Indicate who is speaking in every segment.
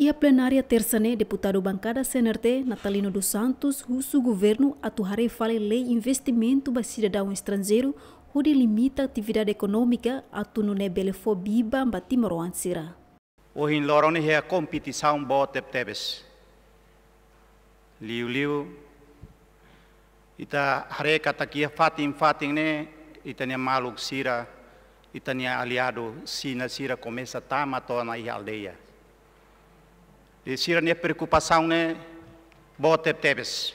Speaker 1: Ia plenária terça né, deputado bancada CNRT, Natalino dos Santos, russo governo atuarei fale lei investimento para cidadão estrangeiro, onde limita a atividade econômica, atu no nebele fobiba, batimoro ansira.
Speaker 2: O hinlorone é a competição boa tebes. Liu liu, ita hare katakia fatin fatin né, ita ne maluk sira, ita ne aliado sina sira começa tamatona e aldeia. Desirane preocupação né bote tebes.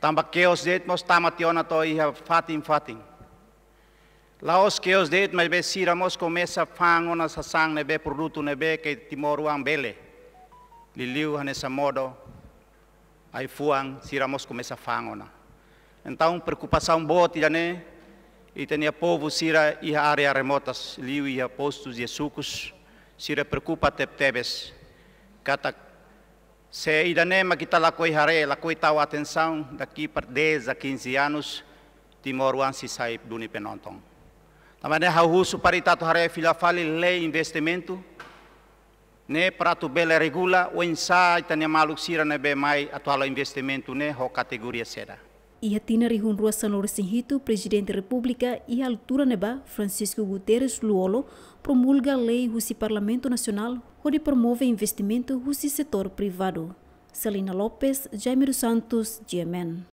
Speaker 2: Tambak keos det mos tamationa to iha fatin fatin. Laos keos det mas besira mos começa fango na sasang nebe produto nebe que timoru bele, Liliu hanessa modo aí fuang siramos começa fango na. Então preocupação bote né e tinha povo sira iha área remotas liu iha postos e sucos sira preocupa tebes. tebes Kata se Idanema kita lakoi hare, lakoi tahu atenção daqui para 10 a 15 anos, timoruan wan se sai do Nipenonton. Também né, Russo para Itato hare filafali lei investimento, né, prato bele bela regula, o ensaio, tanya maluxira, né, bem mais atual investimento, né, ho categoria será.
Speaker 1: Ia tina rihun rua San Sinhito, presidente da República e a altura neba, Francisco Guterres Luolo, promulga lei lei Russi Parlamento Nacional, onde promove investimento Russi setor privado. selina Lopes, Jaime dos Santos, GMN.